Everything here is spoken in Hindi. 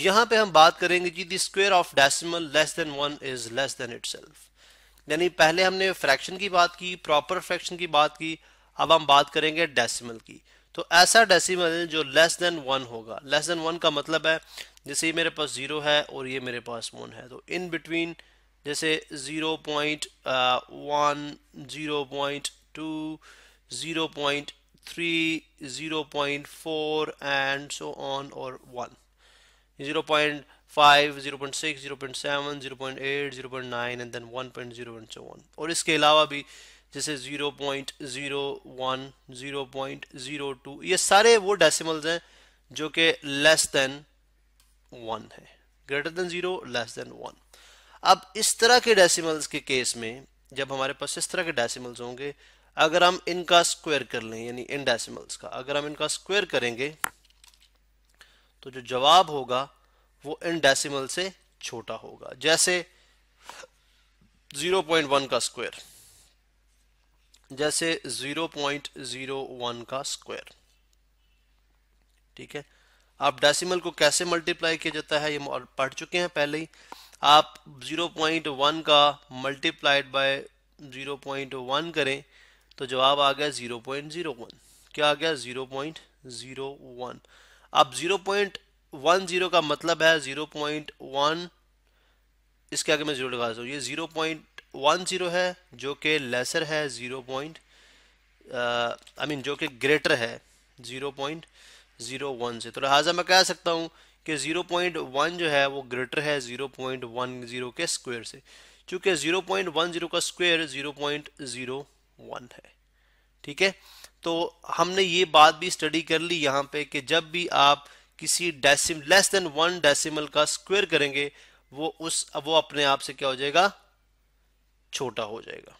यहां पे हम बात करेंगे जी the square of decimal less than one is less than itself यानी पहले हमने फ्रैक्शन की बात की प्रॉपर फ्रैक्शन की बात की अब हम बात करेंगे डेसिमल की तो ऐसा डेसिमल जो लेस देन वन होगा लेस देन वन का मतलब है जैसे ये मेरे पास ज़ीरो है और ये मेरे पास वन है तो इन बिटवीन जैसे zero point one zero point two zero point three zero point four and so on और one 0.5, 0.6, 0.7, 0.8, 0.9 and then 1.0 and so on. और इसके अलावा भी जैसे 0.01, 0.02 ये सारे वो डेसिमल्स हैं जो कि लेस देन वन है greater than zero less than one अब इस तरह के डेसिमल्स के केस में जब हमारे पास इस तरह के डेसिमल्स होंगे अगर हम इनका स्क्वायर कर लें यानी इन डेसिमल्स का अगर हम इनका स्क्वायर करेंगे तो जो जवाब होगा वो इन डेसिमल से छोटा होगा जैसे 0.1 का स्क्वायर जैसे 0.01 का स्क्वायर ठीक है आप डेसिमल को कैसे मल्टीप्लाई किया जाता है ये पढ़ चुके हैं पहले ही आप 0.1 का मल्टीप्लाइड बाय 0.1 करें तो जवाब आ गया 0.01 क्या आ गया 0.01 अब 0.10 का मतलब है 0.1 इसके आगे मैं जीरो लगा सकता ये 0.10 है जो कि लेसर है 0. पॉइंट आई मीन जो कि ग्रेटर है 0.01 से तो लिहाजा मैं कह सकता हूँ कि 0.1 जो है वो ग्रेटर है 0.10 के स्क्वायर से क्योंकि 0.10 का स्क्वायर 0.01 है ठीक है तो हमने ये बात भी स्टडी कर ली यहाँ पे कि जब भी आप किसी decimal less than one decimal का स्क्वायर करेंगे वो उस वो अपने आप से क्या हो जाएगा छोटा हो जाएगा